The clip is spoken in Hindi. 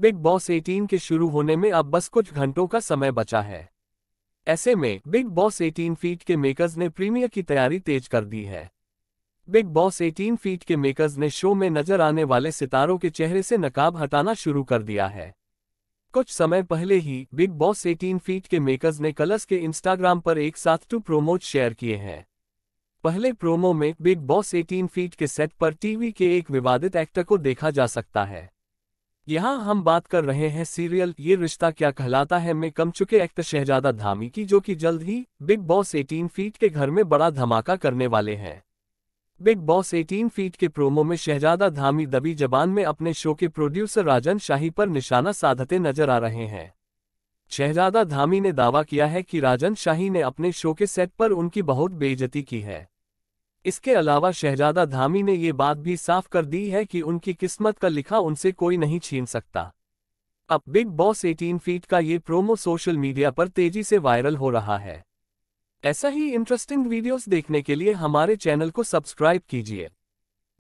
बिग बॉस 18 के शुरू होने में अब बस कुछ घंटों का समय बचा है ऐसे में बिग बॉस 18 फीट के मेकर्स ने प्रीमियर की तैयारी तेज कर दी है बिग बॉस 18 फीट के मेकर्स ने शो में नजर आने वाले सितारों के चेहरे से नकाब हटाना शुरू कर दिया है कुछ समय पहले ही बिग बॉस 18 फीट के मेकर्स ने कलर्स के इंस्टाग्राम पर एक साथ टू प्रोमोट शेयर किए हैं पहले प्रोमो में बिग बॉस 18 फीट के सेट पर टीवी के एक विवादित एक्टर को देखा जा सकता है यहाँ हम बात कर रहे हैं सीरियल ये रिश्ता क्या कहलाता है में कम चुके एक्टर शहजादा धामी की जो कि जल्द ही बिग बॉस 18 फीट के घर में बड़ा धमाका करने वाले हैं बिग बॉस 18 फीट के प्रोमो में शहजादा धामी दबी जबान में अपने शो के प्रोड्यूसर राजन शाही पर निशाना साधते नजर आ रहे हैं शहजादा धामी ने दावा किया है कि राजन शाही ने अपने शो के सेट पर उनकी बहुत बेइज्जती की है इसके अलावा शहजादा धामी ने ये बात भी साफ कर दी है कि उनकी किस्मत का लिखा उनसे कोई नहीं छीन सकता अब बिग बॉस 18 फीट का ये प्रोमो सोशल मीडिया पर तेजी से वायरल हो रहा है ऐसा ही इंटरेस्टिंग वीडियोस देखने के लिए हमारे चैनल को सब्सक्राइब कीजिए